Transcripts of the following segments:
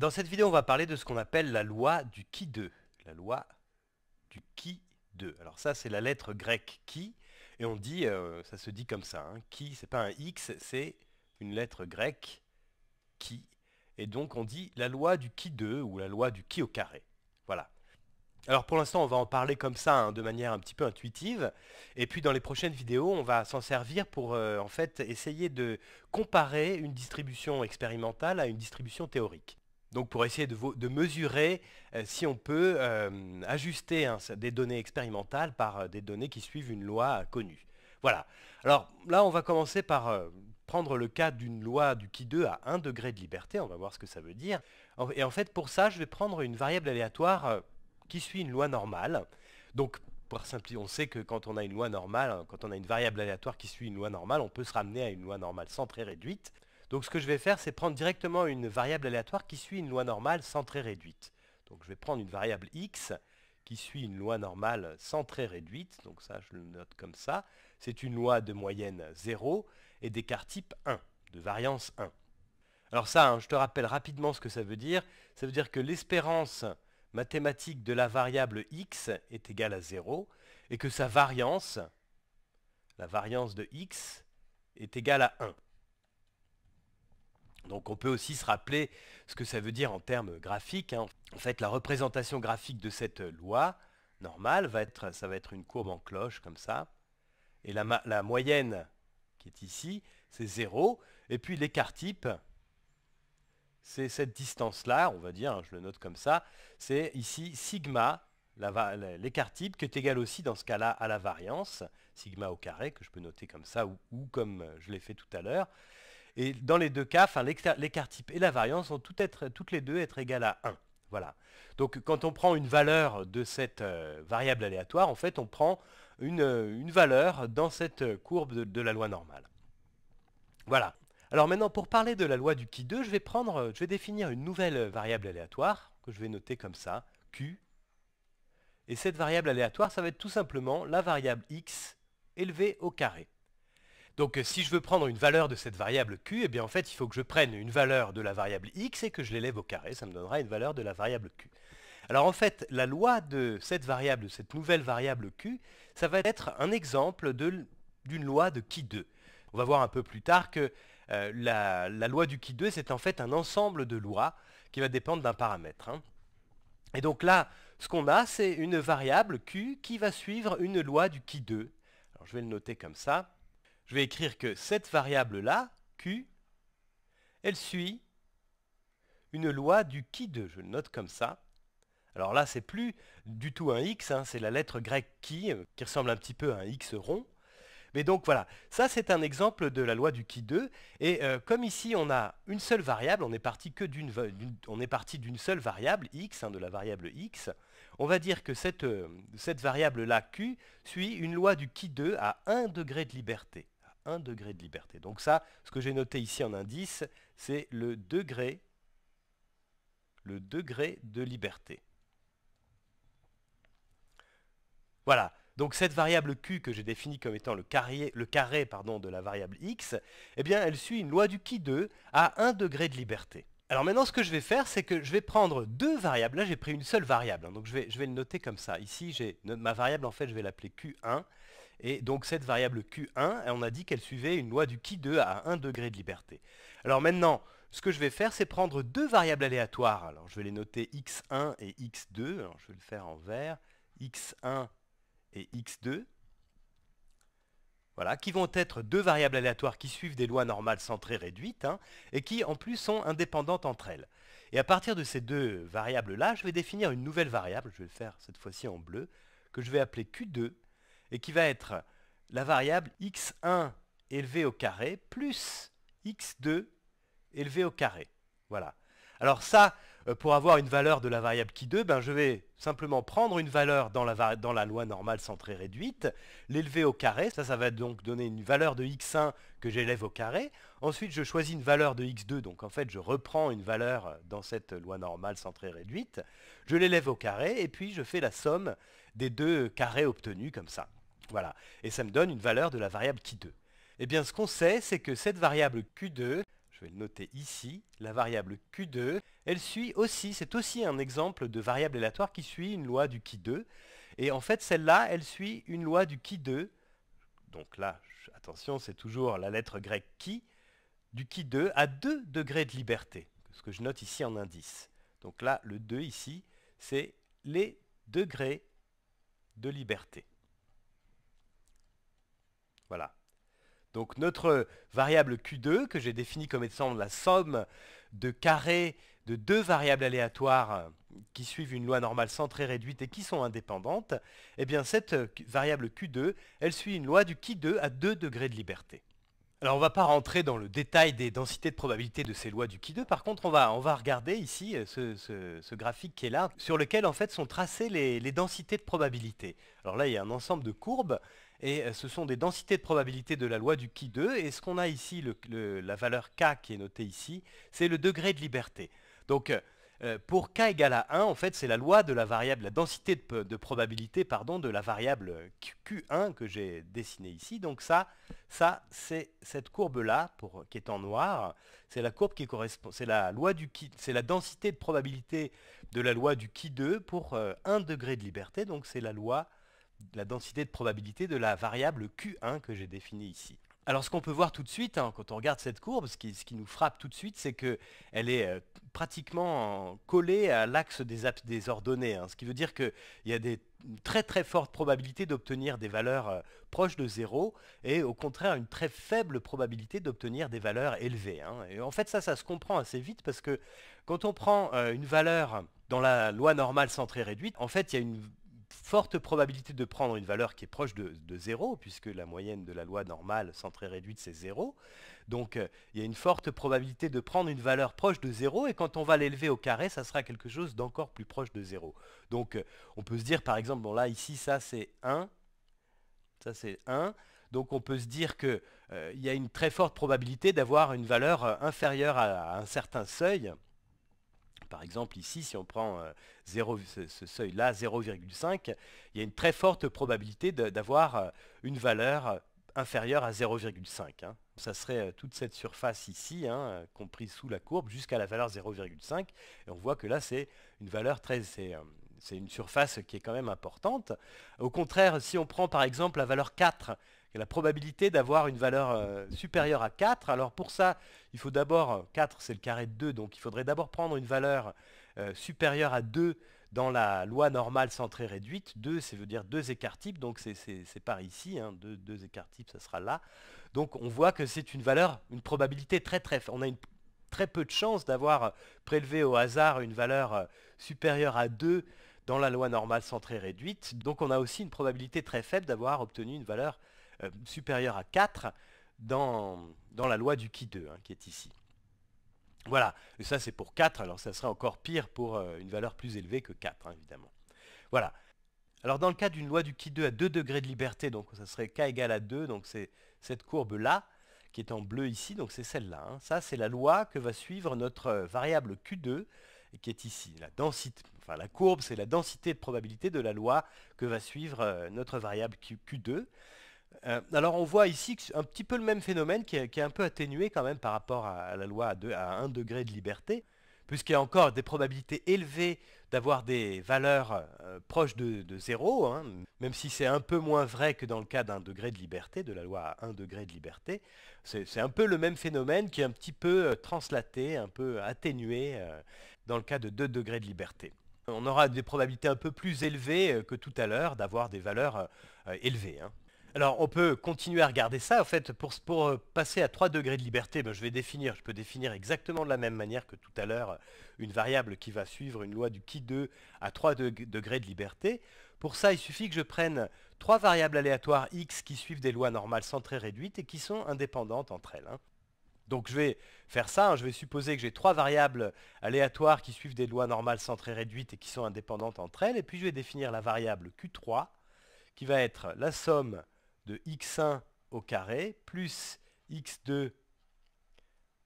Dans cette vidéo, on va parler de ce qu'on appelle la loi du qui 2. La loi du qui 2. Alors ça, c'est la lettre grecque qui, et on dit, euh, ça se dit comme ça, hein, qui, c'est pas un x, c'est une lettre grecque qui. Et donc on dit la loi du qui 2 ou la loi du qui au carré. Voilà. Alors pour l'instant, on va en parler comme ça, hein, de manière un petit peu intuitive. Et puis dans les prochaines vidéos, on va s'en servir pour euh, en fait essayer de comparer une distribution expérimentale à une distribution théorique donc pour essayer de, mesurer euh, si on peut euh, ajuster hein, des données expérimentales par euh, des données qui suivent une loi connue. Voilà. Alors là, on va commencer par prendre le cas d'une loi du qui 2 à 1 degré de liberté. On va voir ce que ça veut dire. Et en fait, pour ça, je vais prendre une variable aléatoire qui suit une loi normale. Donc, pour simplifier, on sait que quand on a une loi normale, hein, quand on a une variable aléatoire qui suit une loi normale, on peut se ramener à une loi normale centrée réduite. Donc ce que je vais faire, c'est prendre directement une variable aléatoire qui suit une loi normale centrée réduite. Donc je vais prendre une variable x qui suit une loi normale centrée réduite, donc ça je le note comme ça. C'est une loi de moyenne 0 et d'écart type 1, de variance 1. Alors ça, hein, je te rappelle rapidement ce que ça veut dire. Ça veut dire que l'espérance mathématique de la variable x est égale à 0 et que sa variance, la variance de x, est égale à 1. Donc on peut aussi se rappeler ce que ça veut dire en termes graphiques. Hein. En fait, la représentation graphique de cette loi normale, va être, ça va être une courbe en cloche comme ça. Et la, moyenne qui est ici, c'est 0. Et puis l'écart type, c'est cette distance-là, on va dire, hein, je le note comme ça. C'est ici sigma, l'écart type, qui est égal aussi dans ce cas-là à la variance, sigma au carré, que je peux noter comme ça ou comme je l'ai fait tout à l'heure. Et dans les deux cas, l'écart type et la variance vont toutes, les deux être égales à 1. Voilà. Donc quand on prend une valeur de cette euh, variable aléatoire, en fait, on prend une, euh, valeur dans cette courbe de, la loi normale. Voilà. Alors maintenant, pour parler de la loi du qui 2, je vais, prendre, je vais définir une nouvelle variable aléatoire que je vais noter comme ça, Q. Et cette variable aléatoire, ça va être tout simplement la variable x élevée au carré. Donc euh, si je veux prendre une valeur de cette variable q, eh bien en fait il faut que je prenne une valeur de la variable x et que je l'élève au carré, ça me donnera une valeur de la variable q. Alors en fait, la loi de cette variable, cette nouvelle variable q, ça va être un exemple d'une loi de qui 2. On va voir un peu plus tard que euh, la, loi du qui 2, c'est en fait un ensemble de lois qui va dépendre d'un paramètre. Hein. Et donc là, ce qu'on a, c'est une variable q qui va suivre une loi du qui 2. je vais le noter comme ça je vais écrire que cette variable-là, Q, elle suit une loi du qui 2 je le note comme ça. Alors là, c'est plus du tout un X, hein, c'est la lettre grecque qui, euh, qui ressemble un petit peu à un X rond. Mais donc voilà, ça c'est un exemple de la loi du qui 2. Et euh, comme ici on a une seule variable, on est parti que d'une, on est parti d'une seule variable x, hein, de la variable x. On va dire que cette, euh, cette variable là q suit une loi du qui 2 à 1 degré de liberté. 1 degré de liberté. Donc ça, ce que j'ai noté ici en indice, c'est le degré, le degré de liberté. Voilà. Donc cette variable q que j'ai définie comme étant le carré, le carré pardon, de la variable x, eh bien elle suit une loi du qui 2 à 1 degré de liberté. Alors maintenant ce que je vais faire c'est que je vais prendre deux variables, là j'ai pris une seule variable, hein, donc je vais, je vais, le noter comme ça. Ici j'ai ma variable en fait je vais l'appeler q1 et donc cette variable Q1, eh, on a dit qu'elle suivait une loi du q 2 à 1 degré de liberté. Alors maintenant, ce que je vais faire, c'est prendre deux variables aléatoires. Alors je vais les noter x1 et x2. je vais le faire en vert. x1 et x2. Voilà, qui vont être deux variables aléatoires qui suivent des lois normales centrées réduites, hein, et qui en plus sont indépendantes entre elles. Et à partir de ces deux variables-là, je vais définir une nouvelle variable, je vais le faire cette fois-ci en bleu, que je vais appeler Q2, et qui va être la variable x1 élevé au carré plus x2 élevé au carré. Voilà. Alors ça, euh, pour avoir une valeur de la variable qui 2, ben je vais simplement prendre une valeur dans la, dans la loi normale centrée réduite, l'élever au carré, ça, ça va donc donner une valeur de x1 que j'élève au carré. Ensuite, je choisis une valeur de x2, donc en fait, je reprends une valeur euh, dans cette loi normale centrée réduite, je l'élève au carré, et puis je fais la somme des deux carrés obtenus comme ça. Voilà. Et ça me donne une valeur de la variable Q2. Eh bien, ce qu'on sait, c'est que cette variable Q2, je vais le noter ici, la variable Q2, elle suit aussi, c'est aussi un exemple de variable aléatoire qui suit une loi du Q2. Et en fait, celle-là, elle suit une loi du Q2. Donc là, attention, c'est toujours la lettre grecque qui, du Q2 à 2 degrés de liberté, ce que je note ici en indice. Donc là, le 2 ici, c'est les degrés de liberté. Voilà. Donc notre variable Q2, que j'ai définie comme étant la somme de carrés de deux variables aléatoires euh, qui suivent une loi normale centrée réduite et qui sont indépendantes, eh bien cette euh, variable Q2, elle suit une loi du q 2 à 2 degrés de liberté. Alors on ne va pas rentrer dans le détail des densités de probabilité de ces lois du q 2 par contre on va, regarder ici euh, ce, graphique qui est là, sur lequel en fait sont tracées les densités de probabilité. Alors là il y a un ensemble de courbes et euh, ce sont des densités de probabilité de la loi du qui 2. Et ce qu'on a ici, la valeur k qui est notée ici, c'est le degré de liberté. Donc euh, euh, pour k égale à 1, en fait, c'est la loi de la variable, la densité de, probabilité pardon, de la variable q1 que j'ai dessinée ici. Donc ça, ça c'est cette courbe-là qui est en noir. C'est la courbe qui correspond, c'est la loi du c'est la densité de probabilité de la loi du qui 2 pour un 1 degré de liberté. Donc c'est la loi la densité de probabilité de la variable Q1 que j'ai définie ici. Alors ce qu'on peut voir tout de suite, hein, quand on regarde cette courbe, ce qui, nous frappe tout de suite, c'est que elle est euh, pratiquement collée à l'axe des, ordonnées, hein, ce qui veut dire qu'il y a des très très fortes probabilités d'obtenir des valeurs euh, proches de 0, et au contraire une très faible probabilité d'obtenir des valeurs élevées. Hein. Et en fait ça, ça se comprend assez vite parce que quand on prend euh, une valeur dans la loi normale centrée réduite, en fait il y a une forte probabilité de prendre une valeur qui est proche de, 0, puisque la moyenne de la loi normale centrée réduite, c'est 0. Donc euh, il y a une forte probabilité de prendre une valeur proche de 0, et quand on va l'élever au carré, ça sera quelque chose d'encore plus proche de 0. Donc euh, on peut se dire, par exemple, bon là, ici, ça c'est 1, ça c'est 1, donc on peut se dire qu'il euh, y a une très forte probabilité d'avoir une valeur inférieure à un certain seuil, par exemple, ici, si on prend euh, ce, seuil-là, 0,5, il y a une très forte probabilité d'avoir euh, une valeur euh, inférieure à 0,5. Hein. Ça serait toute cette surface ici, hein, comprise sous la courbe, jusqu'à la valeur 0,5. Et on voit que là, c'est une valeur très... C'est une surface qui est quand même importante. Au contraire, si on prend par exemple la valeur 4, la probabilité d'avoir une valeur euh, supérieure à 4. Alors pour ça, il faut d'abord, 4 euh, c'est le carré de 2, donc il faudrait d'abord prendre une valeur euh, supérieure à 2 dans la loi normale centrée réduite. 2, ça veut dire 2 écarts types, donc c'est par ici, 2 hein. écarts types, ça sera là. Donc on voit que c'est une valeur, une probabilité très très... faible, On a une très peu de chances d'avoir prélevé au hasard une valeur supérieure à 2 dans la loi normale centrée réduite. Donc on a aussi une probabilité très faible d'avoir obtenu une valeur euh, supérieure supérieur à 4 dans, la loi du qui 2, hein, qui est ici. Voilà, et ça c'est pour 4, alors ça serait encore pire pour euh, une valeur plus élevée que 4, hein, évidemment. Voilà. Alors dans le cas d'une loi du qui 2 à 2 degrés de liberté, donc ça serait k égale à 2, donc c'est cette courbe-là, qui est en bleu ici, donc c'est celle-là. Hein. Ça, c'est la loi que va suivre notre euh, variable Q2, qui est ici. La, densité, enfin, la courbe, c'est la densité de probabilité de la loi que va suivre notre variable Q, 2 euh, alors on voit ici un petit peu le même phénomène qui est, un peu atténué quand même par rapport à, la loi à, 1 degré de liberté, puisqu'il y a encore des probabilités élevées d'avoir des valeurs euh, proches de, 0, hein, même si c'est un peu moins vrai que dans le cas d'un degré de liberté, de la loi à 1 degré de liberté. C'est un peu le même phénomène qui est un petit peu euh, translaté, un peu atténué dans le cas de 2 degrés de liberté on aura des probabilités un peu plus élevées que tout à l'heure d'avoir des valeurs élevées. Hein. Alors on peut continuer à regarder ça. En fait, pour, euh, passer à 3 degrés de liberté, ben, je vais définir, je peux définir exactement de la même manière que tout à l'heure euh, une variable qui va suivre une loi du qui 2 à 3 degrés de liberté. Pour ça, il suffit que je prenne trois variables aléatoires x qui suivent des lois normales centrées réduites et qui sont indépendantes entre elles. Hein. Donc je vais faire ça, hein. je vais supposer que j'ai trois variables aléatoires qui suivent des lois normales centrées réduites et qui sont indépendantes entre elles, et puis je vais définir la variable Q3, qui va être la somme de x1 au carré plus x2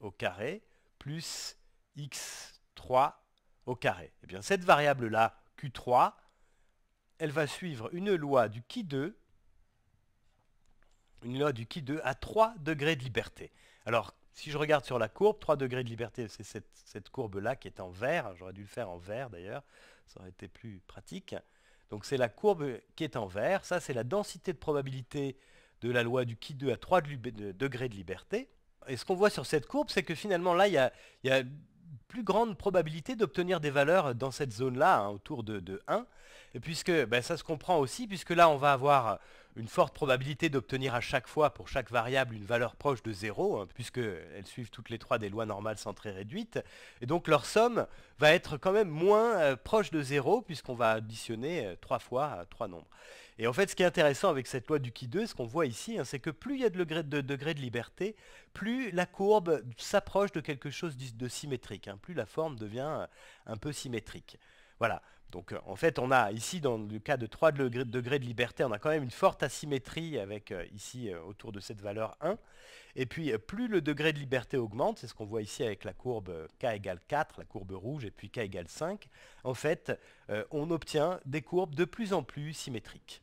au carré plus x3 au carré. Et eh bien cette variable-là, q3, elle va suivre une loi du qui 2 une loi du 2 à 3 degrés de liberté. Alors, si je regarde sur la courbe, 3 degrés de liberté, c'est cette courbe-là qui est en vert. J'aurais dû le faire en vert d'ailleurs, ça aurait été plus pratique. Donc c'est la courbe qui est en vert. Ça, c'est la densité de probabilité de la loi du qui 2 à 3 degrés de liberté. Et ce qu'on voit sur cette courbe, c'est que finalement, là, il y a, plus grande probabilité d'obtenir des valeurs dans cette zone-là, hein, autour de, 1. Et puisque ben, ça se comprend aussi, puisque là, on va avoir une forte probabilité d'obtenir à chaque fois pour chaque variable une valeur proche de 0, hein, puisqu'elles suivent toutes les trois des lois normales centrées réduites. Et donc leur somme va être quand même moins euh, proche de 0, puisqu'on va additionner euh, trois 3 fois trois nombres. Et en fait, ce qui est intéressant avec cette loi du qui 2, ce qu'on voit ici, hein, c'est que plus il y a de degrés de, degré de liberté, plus la courbe s'approche de quelque chose de, symétrique, hein, plus la forme devient euh, un peu symétrique. Voilà. Donc euh, en fait, on a ici, dans le cas de 3 degrés de liberté, on a quand même une forte asymétrie avec euh, ici euh, autour de cette valeur 1. Et puis plus le degré de liberté augmente, c'est ce qu'on voit ici avec la courbe k égale 4, la courbe rouge, et puis k égale 5, en fait, on obtient des courbes de plus en plus symétriques.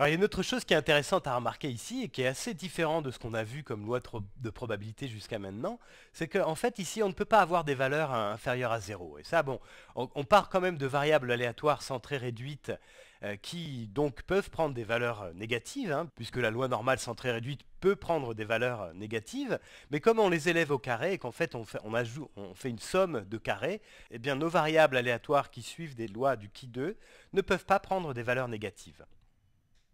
Alors il y a une autre chose qui est intéressante à remarquer ici et qui est assez différente de ce qu'on a vu comme loi de probabilité jusqu'à maintenant, c'est qu'en fait ici on ne peut pas avoir des valeurs inférieures à 0. Et ça bon, on, part quand même de variables aléatoires centrées réduites euh, qui donc peuvent prendre des valeurs euh, négatives, hein, puisque la loi normale centrée réduite peut prendre des valeurs euh, négatives, mais comme on les élève au carré et qu'en fait on fait, une somme de carrés, eh bien nos variables aléatoires qui suivent des lois du qui 2 ne peuvent pas prendre des valeurs négatives.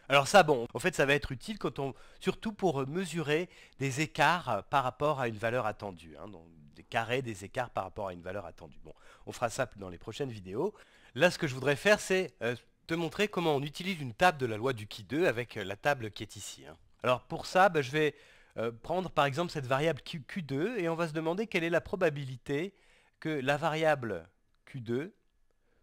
Alors ça, bon, en fait, ça va être utile quand on, surtout pour euh, mesurer des écarts euh, par rapport à une valeur attendue, hein, donc des carrés des écarts par rapport à une valeur attendue. Bon, on fera ça dans les prochaines vidéos. Là, ce que je voudrais faire, c'est euh, te montrer comment on utilise une table de la loi du q 2 avec la table qui est ici. Hein. Alors pour ça, bah, je vais prendre par exemple cette variable Q, 2 et on va se demander quelle est la probabilité que la variable Q2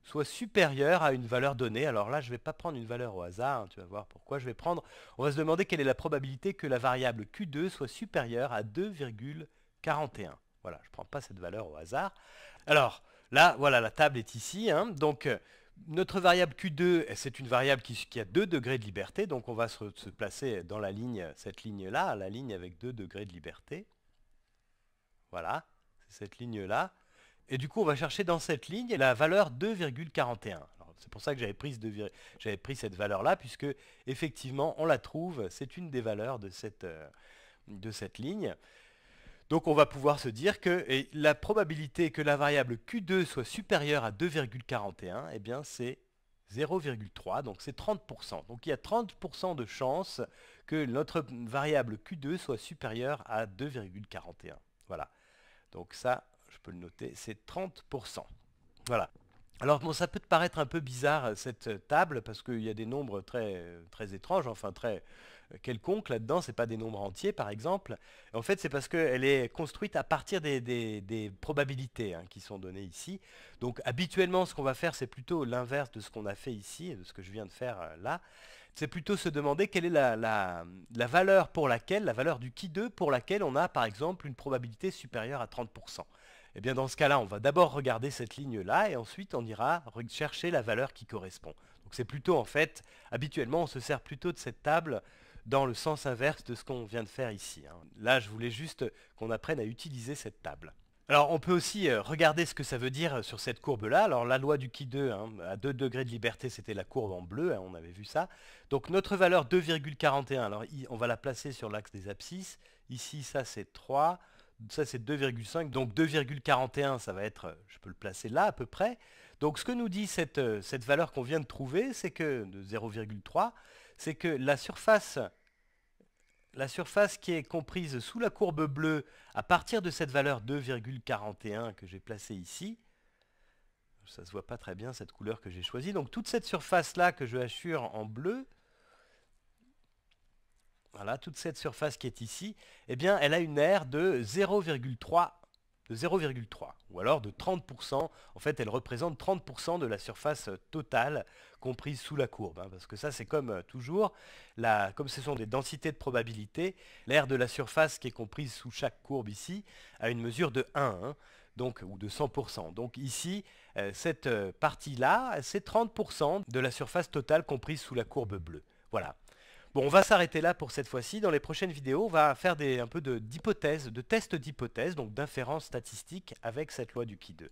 soit supérieure à une valeur donnée. Alors là, je ne vais pas prendre une valeur au hasard, hein, tu vas voir pourquoi. Je vais prendre, on va se demander quelle est la probabilité que la variable Q2 soit supérieure à 2,41. Voilà, je ne prends pas cette valeur au hasard. Alors là, voilà, la table est ici. Hein. donc euh, notre variable Q2, eh, c'est une variable qui, a 2 degrés de liberté, donc on va se, placer dans la ligne, cette ligne-là, la ligne avec 2 degrés de liberté. Voilà, c'est cette ligne-là. Et du coup, on va chercher dans cette ligne la valeur 2,41. C'est pour ça que j'avais pris, cette valeur-là, puisque effectivement, on la trouve, c'est une des valeurs de cette, euh, ligne. Donc on va pouvoir se dire que la probabilité que la variable Q2 soit supérieure à 2,41, eh bien c'est 0,3, donc c'est 30%. Donc il y a 30% de chance que notre variable Q2 soit supérieure à 2,41. Voilà. Donc ça, je peux le noter, c'est 30%. Voilà. Alors bon, ça peut te paraître un peu bizarre euh, cette euh, table parce qu'il y a des nombres très, euh, très étranges, enfin très quelconques là-dedans, c'est pas des nombres entiers par exemple. En fait c'est parce qu'elle est construite à partir des, probabilités hein, qui sont données ici. Donc habituellement ce qu'on va faire c'est plutôt l'inverse de ce qu'on a fait ici, de ce que je viens de faire là. C'est plutôt se demander quelle est la, la valeur pour laquelle, la valeur du qui 2 pour laquelle on a par exemple une probabilité supérieure à 30%. Eh dans ce cas-là, on va d'abord regarder cette ligne-là et ensuite on ira chercher la valeur qui correspond. Donc c'est plutôt en fait, habituellement on se sert plutôt de cette table dans le sens inverse de ce qu'on vient de faire ici. Hein. Là, je voulais juste qu'on apprenne à utiliser cette table. Alors on peut aussi euh, regarder ce que ça veut dire euh, sur cette courbe-là. Alors la loi du qui 2, hein, à 2 degrés de liberté, c'était la courbe en bleu, hein, on avait vu ça. Donc notre valeur 2,41, alors on va la placer sur l'axe des abscisses. Ici ça c'est 3, ça c'est 2,5, donc 2,41, ça va être, euh, je peux le placer là à peu près. Donc ce que nous dit cette, euh, valeur qu'on vient de trouver, c'est que, de 0,3, c'est que la surface, la surface qui est comprise sous la courbe bleue, à partir de cette valeur 2,41 que j'ai placée ici, ça ne se voit pas très bien cette couleur que j'ai choisie, donc toute cette surface là que je assure en bleu, voilà, toute cette surface qui est ici, eh bien, elle a une aire de 0,3 de 0,3 ou alors de 30%. En fait, elle représente 30% de la surface totale comprise sous la courbe. Hein, parce que ça, c'est comme euh, toujours, comme ce sont des densités de probabilité, l'aire de la surface qui est comprise sous chaque courbe ici a une mesure de 1, hein, donc, ou de 100%. Donc ici, euh, cette euh, partie-là, c'est 30% de la surface totale comprise sous la courbe bleue. Voilà. Bon, on va s'arrêter là pour cette fois-ci. Dans les prochaines vidéos, on va faire un peu d'hypothèses, de, tests d'hypothèses, donc d'inférences statistiques avec cette loi du qui 2.